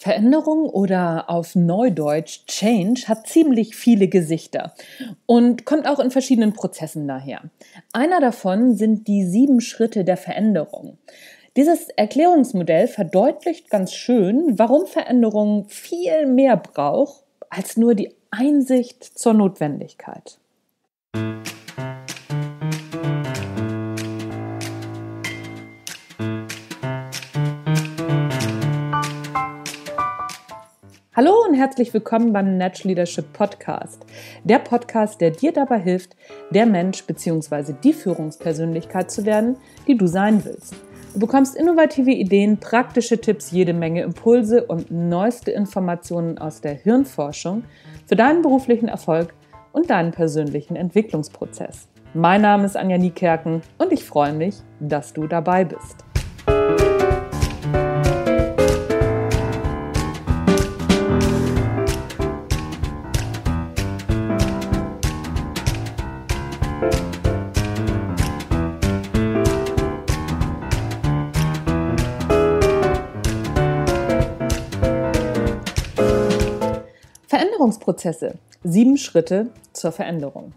Veränderung oder auf Neudeutsch Change hat ziemlich viele Gesichter und kommt auch in verschiedenen Prozessen daher. Einer davon sind die sieben Schritte der Veränderung. Dieses Erklärungsmodell verdeutlicht ganz schön, warum Veränderung viel mehr braucht als nur die Einsicht zur Notwendigkeit. Hallo und herzlich willkommen beim Natural Leadership Podcast. Der Podcast, der dir dabei hilft, der Mensch bzw. die Führungspersönlichkeit zu werden, die du sein willst. Du bekommst innovative Ideen, praktische Tipps, jede Menge Impulse und neueste Informationen aus der Hirnforschung für deinen beruflichen Erfolg und deinen persönlichen Entwicklungsprozess. Mein Name ist Anja Niekerken und ich freue mich, dass du dabei bist. Veränderungsprozesse. Sieben Schritte zur Veränderung.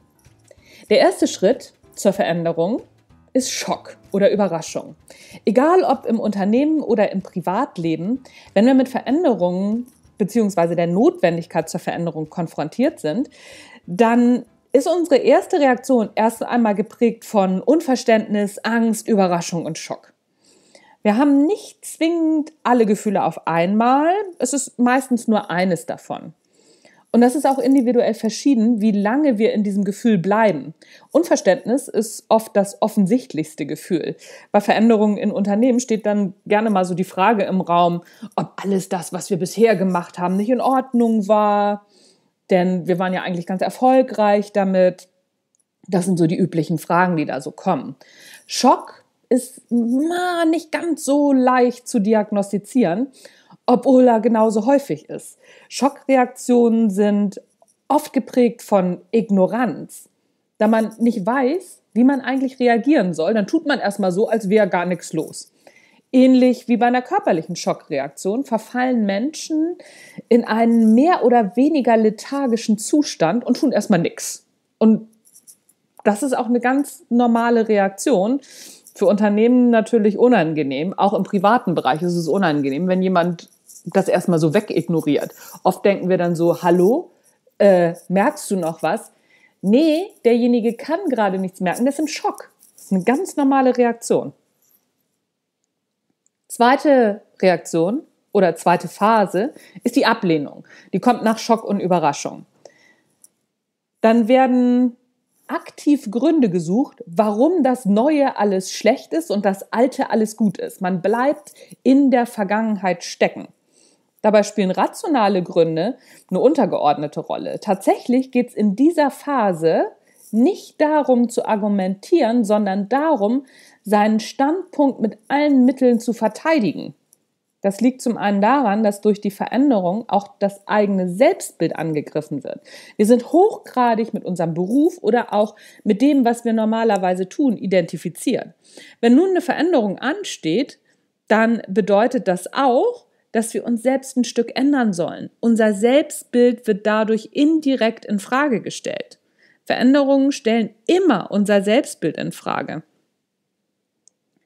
Der erste Schritt zur Veränderung ist Schock oder Überraschung. Egal ob im Unternehmen oder im Privatleben, wenn wir mit Veränderungen bzw. der Notwendigkeit zur Veränderung konfrontiert sind, dann ist unsere erste Reaktion erst einmal geprägt von Unverständnis, Angst, Überraschung und Schock. Wir haben nicht zwingend alle Gefühle auf einmal, es ist meistens nur eines davon. Und das ist auch individuell verschieden, wie lange wir in diesem Gefühl bleiben. Unverständnis ist oft das offensichtlichste Gefühl. Bei Veränderungen in Unternehmen steht dann gerne mal so die Frage im Raum, ob alles das, was wir bisher gemacht haben, nicht in Ordnung war. Denn wir waren ja eigentlich ganz erfolgreich damit. Das sind so die üblichen Fragen, die da so kommen. Schock ist na, nicht ganz so leicht zu diagnostizieren obwohl er genauso häufig ist. Schockreaktionen sind oft geprägt von Ignoranz. Da man nicht weiß, wie man eigentlich reagieren soll, dann tut man erstmal so, als wäre gar nichts los. Ähnlich wie bei einer körperlichen Schockreaktion verfallen Menschen in einen mehr oder weniger lethargischen Zustand und tun erstmal nichts. Und das ist auch eine ganz normale Reaktion für Unternehmen natürlich unangenehm. Auch im privaten Bereich ist es unangenehm, wenn jemand das erstmal so wegignoriert. Oft denken wir dann so, hallo, äh, merkst du noch was? Nee, derjenige kann gerade nichts merken, das ist ein Schock. Das ist eine ganz normale Reaktion. Zweite Reaktion oder zweite Phase ist die Ablehnung. Die kommt nach Schock und Überraschung. Dann werden aktiv Gründe gesucht, warum das Neue alles schlecht ist und das Alte alles gut ist. Man bleibt in der Vergangenheit stecken. Dabei spielen rationale Gründe eine untergeordnete Rolle. Tatsächlich geht es in dieser Phase nicht darum zu argumentieren, sondern darum, seinen Standpunkt mit allen Mitteln zu verteidigen. Das liegt zum einen daran, dass durch die Veränderung auch das eigene Selbstbild angegriffen wird. Wir sind hochgradig mit unserem Beruf oder auch mit dem, was wir normalerweise tun, identifiziert. Wenn nun eine Veränderung ansteht, dann bedeutet das auch, dass wir uns selbst ein Stück ändern sollen. Unser Selbstbild wird dadurch indirekt in Frage gestellt. Veränderungen stellen immer unser Selbstbild in Frage.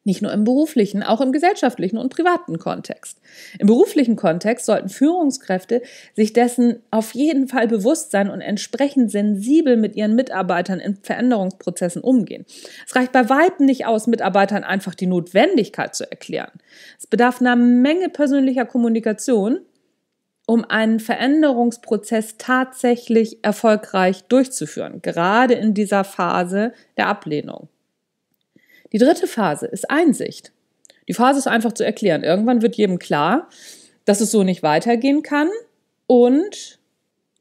Nicht nur im beruflichen, auch im gesellschaftlichen und privaten Kontext. Im beruflichen Kontext sollten Führungskräfte sich dessen auf jeden Fall bewusst sein und entsprechend sensibel mit ihren Mitarbeitern in Veränderungsprozessen umgehen. Es reicht bei weitem nicht aus, Mitarbeitern einfach die Notwendigkeit zu erklären. Es bedarf einer Menge persönlicher Kommunikation, um einen Veränderungsprozess tatsächlich erfolgreich durchzuführen, gerade in dieser Phase der Ablehnung. Die dritte Phase ist Einsicht. Die Phase ist einfach zu erklären. Irgendwann wird jedem klar, dass es so nicht weitergehen kann und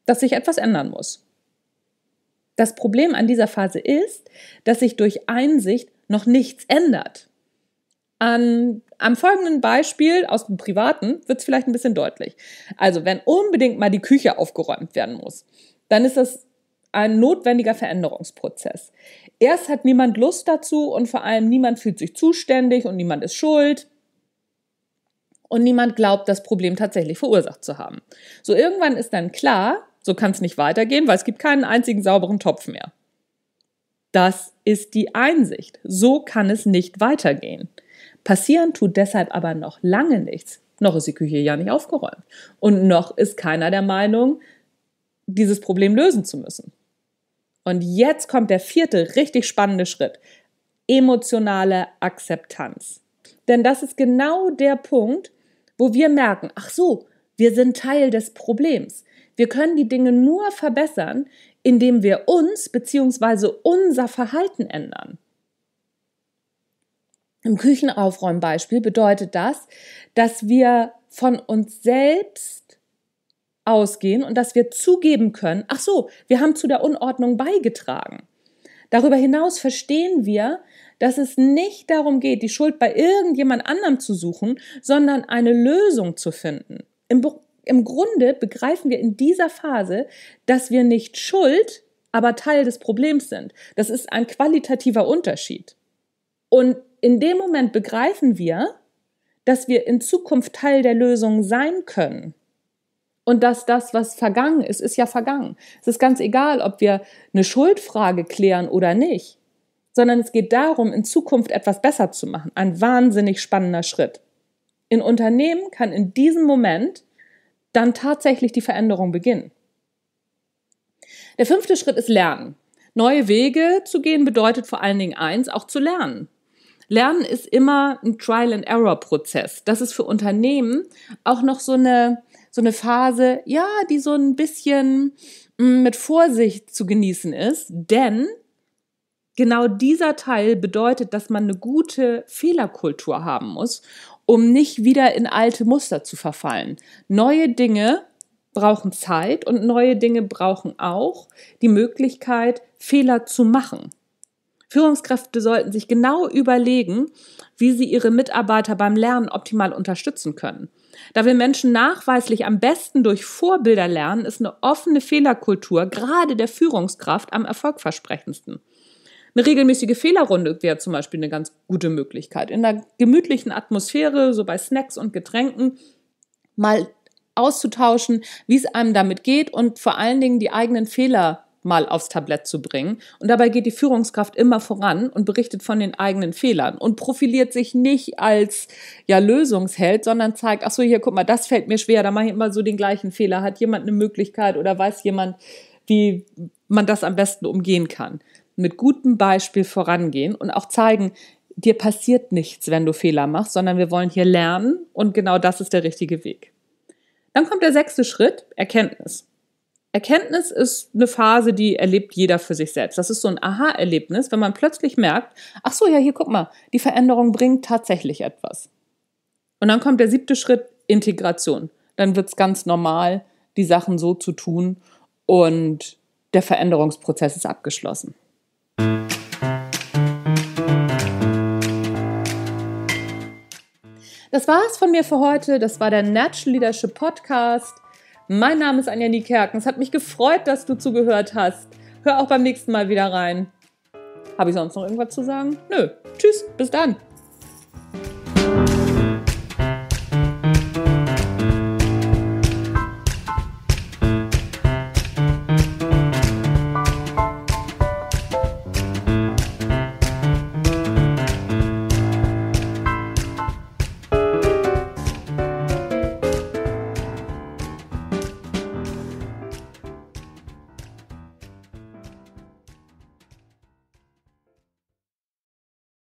dass sich etwas ändern muss. Das Problem an dieser Phase ist, dass sich durch Einsicht noch nichts ändert. An, am folgenden Beispiel aus dem Privaten wird es vielleicht ein bisschen deutlich. Also wenn unbedingt mal die Küche aufgeräumt werden muss, dann ist das ein notwendiger Veränderungsprozess. Erst hat niemand Lust dazu und vor allem niemand fühlt sich zuständig und niemand ist schuld und niemand glaubt, das Problem tatsächlich verursacht zu haben. So irgendwann ist dann klar, so kann es nicht weitergehen, weil es gibt keinen einzigen sauberen Topf mehr. Das ist die Einsicht. So kann es nicht weitergehen. Passieren tut deshalb aber noch lange nichts. Noch ist die Küche ja nicht aufgeräumt. Und noch ist keiner der Meinung, dieses Problem lösen zu müssen. Und jetzt kommt der vierte richtig spannende Schritt. Emotionale Akzeptanz. Denn das ist genau der Punkt, wo wir merken, ach so, wir sind Teil des Problems. Wir können die Dinge nur verbessern, indem wir uns bzw. unser Verhalten ändern. Im Küchenaufräumbeispiel bedeutet das, dass wir von uns selbst ausgehen und dass wir zugeben können, ach so, wir haben zu der Unordnung beigetragen. Darüber hinaus verstehen wir, dass es nicht darum geht, die Schuld bei irgendjemand anderem zu suchen, sondern eine Lösung zu finden. Im, Im, Grunde begreifen wir in dieser Phase, dass wir nicht schuld, aber Teil des Problems sind. Das ist ein qualitativer Unterschied. Und in dem Moment begreifen wir, dass wir in Zukunft Teil der Lösung sein können. Und dass das, was vergangen ist, ist ja vergangen. Es ist ganz egal, ob wir eine Schuldfrage klären oder nicht, sondern es geht darum, in Zukunft etwas besser zu machen. Ein wahnsinnig spannender Schritt. In Unternehmen kann in diesem Moment dann tatsächlich die Veränderung beginnen. Der fünfte Schritt ist Lernen. Neue Wege zu gehen bedeutet vor allen Dingen eins, auch zu lernen. Lernen ist immer ein Trial-and-Error-Prozess. Das ist für Unternehmen auch noch so eine, so eine Phase, ja, die so ein bisschen mm, mit Vorsicht zu genießen ist, denn genau dieser Teil bedeutet, dass man eine gute Fehlerkultur haben muss, um nicht wieder in alte Muster zu verfallen. Neue Dinge brauchen Zeit und neue Dinge brauchen auch die Möglichkeit, Fehler zu machen. Führungskräfte sollten sich genau überlegen, wie sie ihre Mitarbeiter beim Lernen optimal unterstützen können. Da wir Menschen nachweislich am besten durch Vorbilder lernen, ist eine offene Fehlerkultur gerade der Führungskraft am erfolgversprechendsten. Eine regelmäßige Fehlerrunde wäre zum Beispiel eine ganz gute Möglichkeit. In einer gemütlichen Atmosphäre, so bei Snacks und Getränken, mal auszutauschen, wie es einem damit geht und vor allen Dingen die eigenen Fehler mal aufs Tablett zu bringen. Und dabei geht die Führungskraft immer voran und berichtet von den eigenen Fehlern und profiliert sich nicht als ja, Lösungsheld, sondern zeigt, ach so, hier, guck mal, das fällt mir schwer, da mache ich immer so den gleichen Fehler. Hat jemand eine Möglichkeit oder weiß jemand, wie man das am besten umgehen kann? Mit gutem Beispiel vorangehen und auch zeigen, dir passiert nichts, wenn du Fehler machst, sondern wir wollen hier lernen und genau das ist der richtige Weg. Dann kommt der sechste Schritt, Erkenntnis. Erkenntnis ist eine Phase, die erlebt jeder für sich selbst. Das ist so ein Aha-Erlebnis, wenn man plötzlich merkt, ach so, ja, hier guck mal, die Veränderung bringt tatsächlich etwas. Und dann kommt der siebte Schritt, Integration. Dann wird es ganz normal, die Sachen so zu tun und der Veränderungsprozess ist abgeschlossen. Das war es von mir für heute. Das war der Natural Leadership Podcast. Mein Name ist Anja Niekerken. Es hat mich gefreut, dass du zugehört hast. Hör auch beim nächsten Mal wieder rein. Habe ich sonst noch irgendwas zu sagen? Nö. Tschüss, bis dann.